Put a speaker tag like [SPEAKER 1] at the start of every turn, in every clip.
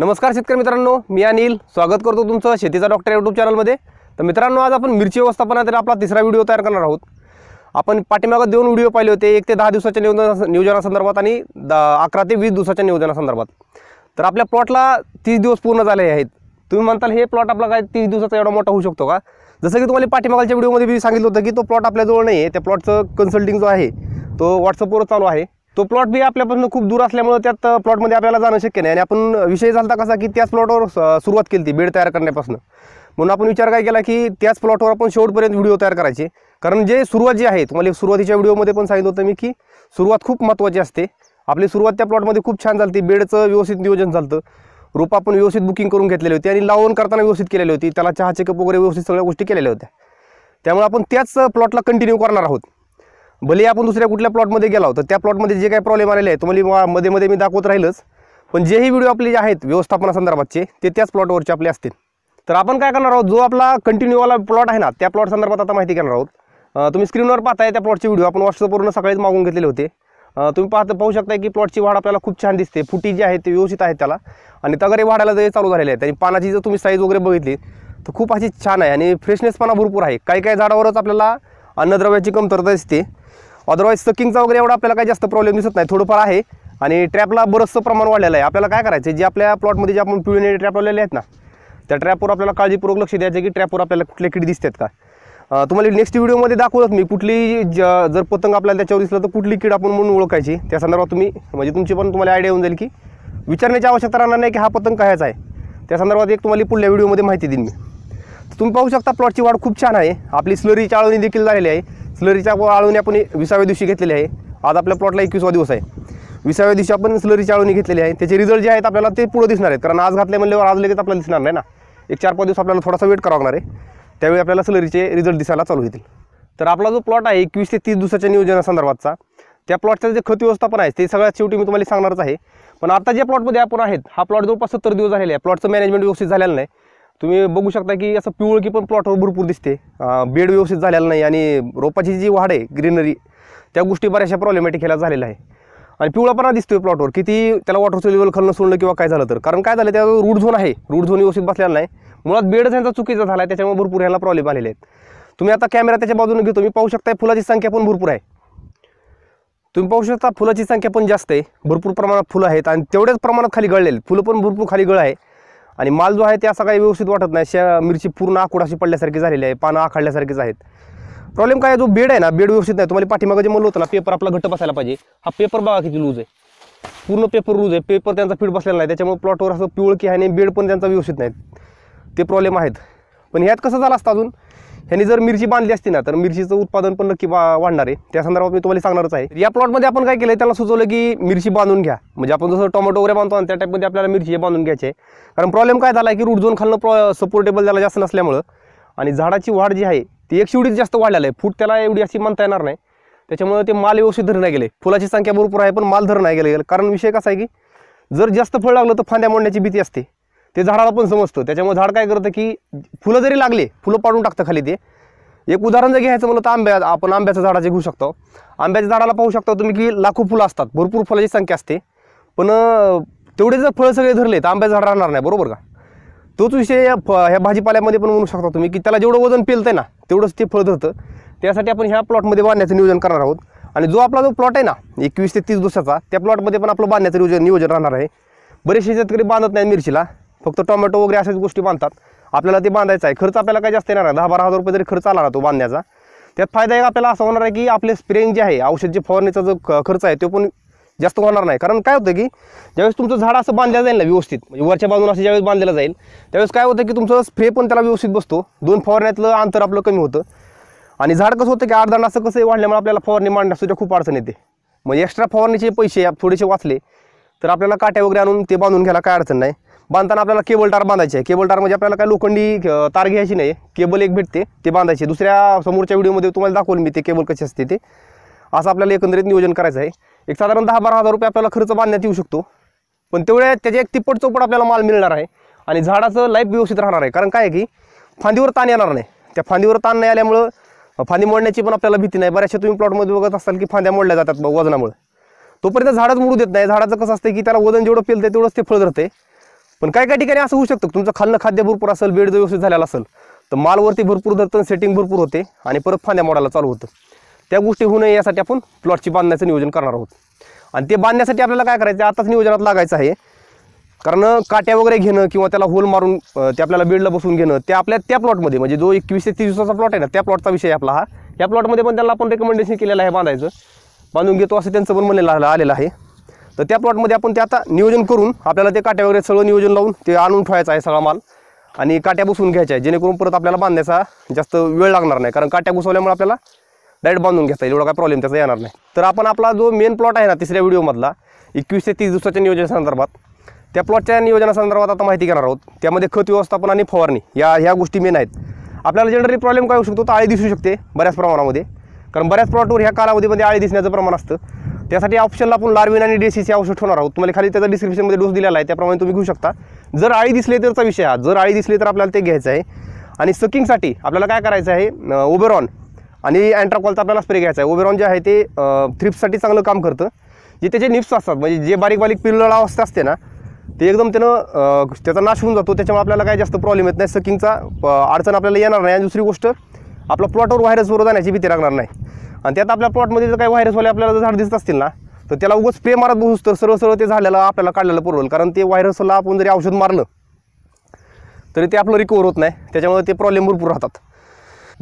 [SPEAKER 1] नमस्कार शेतकरी मित्रांनो मी अनिल स्वागत करतो तुमचं शेतीचा डॉक्टर यूट्यूब चॅनलमध्ये तर मित्रांनो आज आपण मिरची व्यवस्थापनातील आपला तिसरा व्हिडिओ तयार करणार आहोत आपण पाठीमागं दोन व्हिडिओ पाहिले होते एक ते दहा दिवसाच्या नियोजना नियोजनासंदर्भात आणि द अकरा ते वीस दिवसाच्या नियोजनासंदर्भात तर आपल्या प्लॉटला तीस दिवस पूर्ण झाले आहेत तुम्ही म्हणताल हे प्लॉट आपला काय तीस दिवसाचा एवढा मोठा होऊ शकतो का जसं की तुम्हाला पाठीमागालच्या व्हिडिओमध्ये मी सांगितलं होतं की तो प्लॉट आपल्याजवळ नाही आहे त्या प्लॉटचं कन्सल्टिंग जो आहे तो व्हॉट्सअपवर चालू आहे तो प्लॉट बी आपल्यापासून खूप दूर असल्यामुळं त्यात प्लॉटमध्ये आपल्याला जाणं शक्य नाही आणि आपण विषय झाला कसा की त्याच प्लॉटवर सुरुवात केली ती बेड तयार करण्यापासून म्हणून आपण विचार काय केला की त्याच प्लॉटवर आपण शेवटपर्यंत व्हिडिओ तयार करायचे कारण जे सुरुवात जी आहे तुम्हाला सुरुवातीच्या व्हिडिओमध्ये पण सांगितलं होतं मी की सुरुवात खूप महत्त्वाची असते आपली सुरुवात त्या प्लॉटमध्ये खूप छान झाली बेडचं व्यवस्थित नियोजन झालं रोप आपण व्यवस्थित बुकिंग करून घेतलेली होती आणि लावून करताना व्यवस्थित केलेली होती त्याला चहाचे कप वगैरे व्यवस्थित सगळ्या गोष्टी केलेल्या होत्या त्यामुळे आपण त्याच प्लॉटला कंटिन्यू करणार आहोत भले आपण दुसऱ्या कुठल्या प्लॉटमध्ये गेला तर त्या प्लॉटमध्ये जे काही प्रॉब्लेम आलेले आहेत तुम्हाला मध्ये मध्ये मी दाखवत राहिलंच पण जेही व्हिडिओ आपले जे आहेत व्यवस्थापनासंदर्भातचे ते त्याच प्लॉटवरचे आपले असतील तर आपण काय करणार आहोत जो आपला कंटिन्यूवाला प्लॉट आहे ना त्या प्लॉट संदर्भात आता माहिती घेणार आहोत तुम्ही स्क्रीनवर पाहताय त्या प्लॉटचे व्हिडिओ आपण पूर्ण सकाळीच मागून घेतलेले होते तुम्ही पाहता पाहू शकता की प्लॉटची वाढ आपल्याला खूप छान दिसते फुटी जी आहे ते व्यवस्थित आहे त्याला आणि तगरे वाढायला जे चालू झालेले आहेत आणि पानाची जर तुम्ही साईज वगैरे बघितली तर खूप अशी छान आहे आणि फ्रेशनेसपणा भरपूर आहे काही काही झाडावरच आपल्याला अन्नद्रव्याची कमतरता दिसते अदरवाईज सकिंगचा वगैरे एवढा आपल्याला काही जास्त प्रॉब्लेम दिसत नाही थोडंफार आहे आणि ट्रॅपला बरंचसं प्रमाण वाढलेलं आहे आपल्याला काय करायचं जे आपल्या प्लॉटमध्ये जे आपण पिळून ट्रॅप लावलेले आहेत ना त्या ट्रॅपवर आपल्याला काळजीपूर्वक लक्ष द्यायचं की ट्रॅपवर आपल्याला कुठले किडी दिसतात का तुम्हाला नेक्स्ट व्हिडिओमध्ये दाखवत मी कुठली जर पतंग आपल्याला त्याच्यावर दिसलं तर कुठली कीड आपण म्हणून ओळखायची त्या संदर्भात तुम्ही म्हणजे तुमची पण तुम्हाला आयडिया होऊन जाईल की विचारण्याची आवश्यकता राहणार नाही की हा पतंग कायचा आहे त्या संदर्भात एक तुम्हाला पुढल्या व्हिडिओमध्ये माहिती देईन मी तुम्ही पाहू शकता प्लॉटची वाढ खूप छान आहे आपली स्लरी चाळवणी देखील झालेली आहे स्लरीच्या आळवणी आपण विसाव्या दिवशी घेतलेली आहे आज आपल्या प्लॉटला एकवीसवा दिवस आहे विसाव्या दिवशी आपण स्लरीच्या आळवणी घेतलेली आहे त्याचे रिझल्ट जे आहेत आपल्याला ते पुढे दिसणार आहेत कारण आज घातले म्हणल्यावर आज लगेच आपल्याला दिसणार नाही ना एक चार पाच दिवस आपल्याला थोडासा वेट करावा लागणार आहे त्यावेळी आपल्याला स्लरीचे रिझल्ट दिसायला चालू होतील तर आपला जो प्लॉट आहे एकवीस ते तीस दिवसाच्या नियोजनासंदर्भातचा त्या प्लॉटचं जे खत व्यवस्थापन आहे ते सगळ्यात शेवटी मी तुम्हाला सांगणारच आहे पण आता ज्या प्लॉटमध्ये आपण आहेत हा प्लॉट जवळपास सत्तर दिवस झालेला आहे प्लॉटचं मॅनेजमेंट व्यवस्थित झालेलं नाही तुम्ही बघू शकता की असं पिवळकी पण प्लॉटवर भरपूर दिसते बेड व्यवस्थित झालेला नाही आणि रोपाची जी वाढ आहे ग्रीनरी त्या गोष्टी बऱ्याचशा प्रॉब्लेमॅटिक ह्याला झालेल्या आहे आणि पिवळापणा दिसतोय प्लॉटवर किती त्याला वॉटरचं लेवल खाल्लं सोडलं किंवा काय झालं तर कारण काय झालं त्या रूट झोन आहे रूट झोन व्यवस्थित बसलेला नाही मुळात बेडच यांचा चुकीचा झाला आहे त्याच्यामुळे भरपूर ह्याला प्रॉब्लेम आलेले आहेत तुम्ही आता कॅमेरा त्याच्या बाजूने घेतो मी पाहू शकता फुलाची संख्या पण भरपूर आहे तुम्ही पाहू शकता फुलाची संख्या पण जास्त आहे भरपूर प्रमाणात फुलं आहेत आणि तेवढ्याच प्रमाणात खाली गळलेले फुलं पण भरपूर खाली गळ आहे आणि माल जो आहे ते असा काही व्यवस्थित वाटत नाही शा मिरची पूर्ण आकुडाशी पडल्यासारखी झालेली आहे पानं आखाडल्यासारखीच आहेत प्रॉब्लेम काय जो बेड आहे ना बेड व्यवस्थित नाही तुम्हाला पाठीमागं जे म्हणलं होतं ना पेपर आपला घट्ट बसायला पाहिजे हा पेपर बघा किती लूज आहे पूर्ण पेपर लूज आहे पेपर त्यांचा फिट बसलेला नाही त्याच्यामुळे प्लॉटवर असं पिवळकी आहे आणि बेड पण त्यांचा व्यवस्थित नाहीत ते प्रॉब्लेम आहेत पण ह्यात कसं झालं असतं अजून ह्यांनी जर मिरची बांधली असती ना तर मिरचीचं उत्पादन पण नक्की वाढणार आहे त्या संदर्भात मी तुम्हाला सांगणारच आहे या प्लॉटमध्ये आपण काय केलं त्यांना सुचवलं की मिरची बांधून घ्या म्हणजे आपण जसं टोमॅटो वगैरे बांधतो आणि त्या टाईपमध्ये आपल्याला मिरची बांधून घ्यायचे आहे कारण प्रॉब्लेम काय झाला की रूट झोन खालनं सपोर्टेबल झाला जास्त नसल्यामुळं आणि झाडाची वाढ जी आहे ती एक शिवडीत जास्त वाढलेलं आहे फूट त्याला एवढी अशी म्हणता येणार नाही त्याच्यामुळे ते माल व्यवस्थित धरण्या गेले फुलाची संख्या भरपूर आहे पण माल नाही गेले कारण विषय कसा आहे की जर जास्त फळ लागलं तर फांद्या मोडण्याची भीती असते ते झाडाला पण समजतं त्याच्यामुळे झाड काय करतं की फुलं जरी लागले फुलं पाडून टाकतं खाली ते एक उदाहरण जर घ्यायचं म्हणलं तर आंब्या आपण आंब्याच्या झाडाचे घेऊ शकतो आंब्याच्या झाडाला पाहू शकता तुम्ही की लाखो फुलं असतात भरपूर फुलाची संख्या असते पण तेवढे जर फळं सगळे धरले तर आंब्याचं झाड राहणार नाही बरोबर का तोच विषय फ ह्या भाजीपाल्यामध्ये पण म्हणू शकता तुम्ही की त्याला जेवढं वजन पेलतं ना तेवढंच ते फळ धरतं त्यासाठी आपण ह्या प्लॉटमध्ये बांधण्याचं नियोजन करणार आहोत आणि जो आपला जो प्लॉट आहे ना एकवीस ते तीस दिवसाचा त्या प्लॉटमध्ये पण आपलं बांधण्याचं नियोजन नियोजन राहणार आहे बरेचसे शेतकरी बांधत नाही मिरचीला फक्त टोमॅटो वगैरे अशाच गोष्टी बांधतात आपल्याला ते बांधायचं आहे खर्च आपल्याला काय जास्त येणार नाही दहा बारा हजार रुपये तरी खर्च आला ना तो बांधण्याचा त्यात फायदा एक आपल्याला असं होणार आहे की आपले स्प्रेंग जे आहे औषध जे फवारणीचा जो खर्च आहे तो पण जास्त होणार नाही कारण काय होतं की ज्यावेळेस तुमचं झाड असं बांधलं जाईल ना व्यवस्थित म्हणजे वरच्या बाजून असं ज्यावेळेस बांधलेलं जाईल त्यावेळेस काय होतं की तुमचं स्प्रे पण त्याला व्यवस्थित बसतो दोन फवारण्यातलं अंतर आपलं कमी होतं आणि झाड कसं होतं की अर्धा असं कसं वाढल्यामुळे आपल्याला फवारणी मांडण्यासुद्धा खूप अडचण येते म्हणजे एक्स्ट्रा फवारणीचे पैसे थोडेसे वाचले तर आपल्याला काट्या वगैरे आणून ते बांधून घ्यायला काय अडचण नाही बांधताना आपल्याला केबल टार बांधायचे आहे केबल टार म्हणजे आपल्याला काय लोखंडी तार घ्यायची नाही केबल एक भेटते ते बांधायचे दुसऱ्या समोरच्या व्हिडिओमध्ये तुम्हाला दाखवलं मी ते केबल कसे असते ते असं आपल्याला एकंदरीत नियोजन करायचं आहे एक साधारण दहा बारा हजार रुपये आपल्याला खर्च बांधण्यात येऊ शकतो पण तेवढ्या त्याच्या एक तिप्पट चौपट आपल्याला माल मिळणार आहे आणि झाडाचं लाईफ व्यवस्थित राहणार आहे कारण काय आहे की फांदीवर ताण येणार नाही त्या फांदीवर ताण नाही आल्यामुळं फांदी मोडण्याची पण आपल्याला भीती नाही बऱ्याचशा तुम्ही प्लॉटमध्ये बघत असाल की फांद्या मोडल्या जातात वजनामुळे तोपर्यंत झाडच मोडू देत नाही झाडाचं कसं असतं की त्याला वजन जेवढं पेलतं तेवढंच ते फळ धरते पण काय काही ठिकाणी असं होऊ शकतं तुमचं खाल्लं खाद्य भरपूर असेल बेड व्यवस्थित झालेला असेल तर मालवरती भरपूर धरतं सेटिंग भरपूर होते आणि परत फांद्या मोडायला चालू होतं त्या गोष्टी होऊ नये यासाठी आपण प्लॉटची बांधण्याचं नियोजन करणार आहोत आणि ते बांधण्यासाठी आपल्याला काय करायचं आताच नियोजनात लागायचं आहे कारण काट्या वगैरे घेणं किंवा त्याला होल मारून ते आपल्याला बेडला बसून घेणं ते आपल्या त्या प्लॉटमध्ये म्हणजे जो एकवीस ते तीस दिवसाचा प्लॉट आहे ना त्या प्लॉटचा विषय आपला हा या प्लॉटमध्ये पण त्याला आपण रेकमेंडेशन केलेलं आहे बांधायचं बांधून घेतो असं त्यांचं पण म्हणलेलं आलेलं आहे तर त्या प्लॉटमध्ये आपण ते आता नियोजन करून आपल्याला ते काट्या वगैरे सगळं नियोजन लावून ते आणून ठेवायचं आहे सगळा माल आणि काट्या बसवून घ्यायचा आहे जेणेकरून परत आपल्याला बांधण्याचा जास्त वेळ लागणार नाही कारण काट्या बसवल्यामुळे आपल्याला डायरेक्ट बांधून घेता येईल एवढा काय प्रॉब्लेम त्याचा येणार नाही तर आपण आपला जो मेन प्लॉट आहे ना तिसऱ्या व्हिडिओमधला एकवीस ते तीस दिवसाच्या नियोजनासंदर्भात त्या प्लॉटच्या नियोजनासंदर्भात आता माहिती घेणार आहोत त्यामध्ये खत व्यवस्थापन आणि फवारणी या ह्या गोष्टी मेन आहेत आपल्याला जनरली प्रॉब्लेम काय होऊ शकतो तर आळी दिसू शकते बऱ्याच प्रमाणामध्ये कारण बऱ्याच प्लॉटवर ह्या कालावधीमध्ये आळी दिसण्याचं प्रमाण असतं त्यासाठी ऑप्शनला आपण लार्विन आणि सी औषध ठेवणार आहोत तुम्हाला खाली त्याचा डिस्क्रिप्शनमध्ये डोस दिलेला आहे त्याप्रमाणे तुम्ही घेऊ शकता जर आळी दिसले तरचा विषय हा जर आळी दिसली तर आपल्याला ते घ्यायचं आहे आणि सकिंगसाठी आपल्याला काय करायचं आहे ओबेरॉन आणि अँट्राकॉलचा आपल्याला स्प्रे घ्यायचा आहे ओबेरॉन जे आहे ते थ्रिप्ससाठी चांगलं काम करतं जे त्याचे निप्स असतात म्हणजे जे बारीक बारीक पिल्लळा अवस्था असते ना ते एकदम त्यानं त्याचा नाश होऊन जातो त्याच्यामुळे आपल्याला काय जास्त प्रॉब्लेम येत नाही सकिंगचा अडचण आपल्याला येणार नाही आणि दुसरी गोष्ट आपला प्लॉटवर व्हायरसवर जाण्याची भीती लागणार नाही आणि त्यात आपल्या प्लॉटमध्ये जर काही व्हायरसवाले आपल्याला जर झाड दिसत असतील ना तर त्याला उगं स्प्रे मारत बसूस तर सर्व सर्व ते झालेलं आपल्याला काढलेलं पुरवेल कारण ते व्हायरसला आपण जरी औषध मारलं तरी ते आपलं रिकवर होत नाही त्याच्यामुळे ते प्रॉब्लेम भरपूर राहतात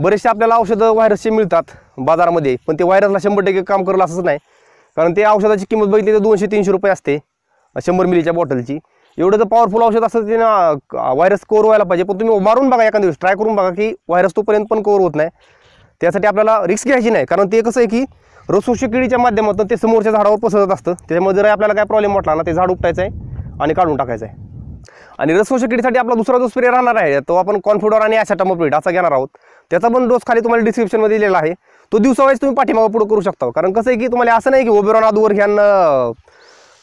[SPEAKER 1] बरेचसे आपल्याला औषधं व्हायरसचे मिळतात बाजारामध्ये पण ते व्हायरसला शंभर टक्के काम करलं असंच नाही कारण ते औषधाची किंमत बघितली तर दोनशे तीनशे रुपये असते शंभर मिलीच्या बॉटलची एवढं तर पॉवरफुल औषध असतं ते ना व्हायरस कवर व्हायला पाहिजे पण तुम्ही मारून बघा एखाद्या दिवस ट्राय करून बघा की व्हायरस तोपर्यंत पण कवर होत नाही त्यासाठी आपल्याला रिस्क घ्यायची नाही कारण ते कसं आहे की रसुशी किडीच्या माध्यमातून ते समोरच्या झाडावर पसरत असतं त्याच्यामुळे जर आपल्याला काय प्रॉब्लेम वाटला ना ते झाड उपटायचं आहे आणि काढून टाकायचं आहे आणि रसवशी किडीसाठी आपला दुसरा जो स्प्रे राहणार आहे तो आपण कॉन्फिडॉर आणि ॲशाटामोप्रिट असा घेणार आहोत त्याचा पण डोस खाली तुम्हाला डिस्क्रिप्शनमध्ये दिलेला आहे तो दिवसावाईज तुम्ही पाठीमागं पुढं करू शकता कारण कसं आहे की तुम्हाला असं नाही की ओबेरॉन आदूवर घ्यान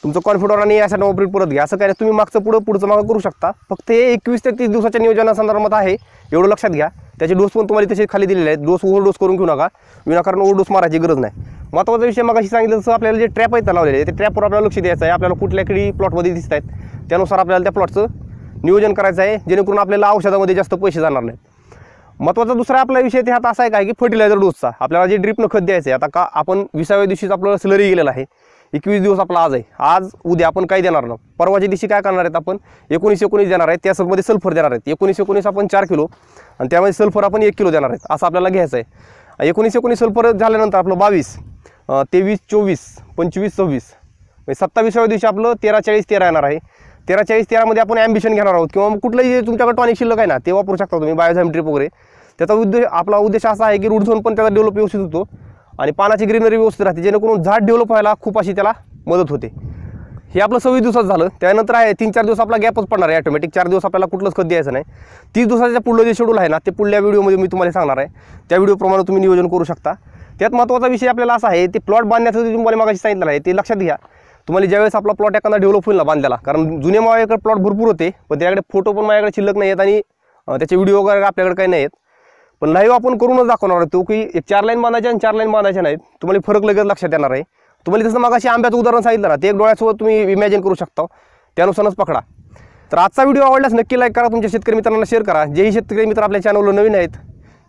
[SPEAKER 1] तुमचं कॉन्फिडॉर आणि ॲशाटामोप्रिट परत घ्या असं काय तुम्ही मागचं पुढं पुढचं मागं करू शकता फक्त हे एकवीस ते तीस दिवसाच्या नियोजनासंदर्भात आहे एवढं लक्षात घ्या त्याचे डोस पण तुम्हाला तसे खाली दिलेले आहेत डोस डोस करून घेऊ नका विनाकारण डोस मारायची गरज नाही महत्त्वाचा विषय मग अशी सांगितलं तसं आपल्याला जे ट्रॅप आहेत लावलेले ते ट्रॅपवर आपल्याला लक्ष द्यायचं आहे आपल्याला कुठल्या कडी प्लॉटमध्ये दिसत आहेत त्यानुसार आपल्याला त्या प्लॉटचं नियोजन करायचं आहे जेणेकरून आपल्याला औषधामध्ये जास्त पैसे जाणार नाहीत महत्त्वाचा दुसरा आपला विषय त्यात असा आहे काय की फर्टिलायझर डोसचा आपल्याला जे ड्रिपनं खत द्यायचं आहे आता का आपण विसाव्या दिवशीच आपलं स्लरी गेलेला आहे एकवीस दिवस आपला आज आहे आज उद्या आपण काय देणार ना परवाच्या दिवशी काय करणार आहेत आपण एकोणीस एकोणीस देणार आहेत त्या सलमध्ये सल्फर देणार आहेत एकोणीस एकोणीस आपण चार किलो आणि त्यामध्ये सल्फर आपण एक किलो देणार आहेत असं आपल्याला घ्यायचं आहे एकोणीस एकोणीस सल्फर झाल्यानंतर आपलं बावीस तेवीस चोवीस पंचवीस सव्वीस म्हणजे सत्तावीसाव्या दिवशी आपलं तेरा चाळीस तेरा येणार आहे तेरा चाळीस तेरामध्ये आपण ॲम्बिशन घेणार आहोत किंवा कुठलंही जे तुमच्याकडे टॉनिक शिल्लक आहे ना ते वापरू शकता तुम्ही बायोझॅम ट्रिप वगैरे त्याचा उद्देश आपला उद्देश असा आहे की रूट झोन पण त्याचा डेव्हलप व्यवस्थित होतो आणि पानाची ग्रीनरी व्यवस्थित राहते जेणेकरून झाड डेव्हलप व्हायला खूप अशी त्याला मदत होते हे आपलं सव्वीस दिवसात झालं त्यानंतर आहे तीन चार दिवस आपला गॅपच पडणार आहे ऑटोमॅटिक चार दिवस आपल्याला कुठलंच खत द्यायचं नाही तीस दिवसाचं पुढलं जे शेड्यूल आहे ना ते पुढल्या व्हिडिओमध्ये मी तुम्हाला सांगणार आहे त्या व्हिडिओप्रमाणे तुम्ही नियोजन करू शकता त्यात महत्त्वाचा विषय आपल्याला असा आहे ते प्लॉट बांधण्याचं तुम्हाला मागाशी सांगितलं आहे ते लक्षात घ्या तुम्हाला ज्यावेळेस आपला प्लॉट एखादा डेव्हलप होईल ना बांधलेला कारण जुने माझ्याकडे प्लॉट भरपूर होते पण त्याकडे फोटो पण माझ्याकडे शिल्लक नाही आहेत आणि त्याचे व्हिडिओ वगैरे आपल्याकडे काही नाही आहेत पण लाईव्ह आपण करूनच दाखवणार तो की एक चार लाईन बांधायचे आणि चार लाईन बांधायचे नाहीत तुम्हाला फरक लगेच लक्षात येणार आहे तुम्हाला जसं मग अशी आंब्याचं उदाहरण सांगितलं ना ते एक डोळ्यासोबत तुम्ही इमॅजिन करू शकता त्यानुसारच पकडा तर आजचा व्हिडिओ आवडल्यास नक्की लाईक करा तुमच्या शेतकरी मित्रांना शेअर करा जेही शेतकरी मित्र आपल्या चॅनलवर नवीन आहेत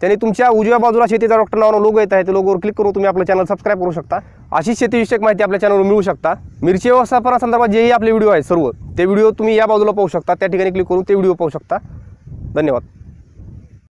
[SPEAKER 1] त्याने तुमच्या उजव्या बाजूला शेतीचा डॉक्टर नावानं लोगो येत आहे ते लोगोवर क्लिक करून तुम्ही आपलं चॅनल सबस्क्राईब करू शकता अशी शेतीविषयक माहिती आपल्या चॅनलवर मिळू शकता मिरची व्यवस्थापनासंदर्भात जेही आपले व्हिडिओ आहेत सर्व ते व्हिडिओ तुम्ही या बाजूला पाहू शकता त्या ठिकाणी क्लिक करून ते व्हिडिओ पाहू शकता धन्यवाद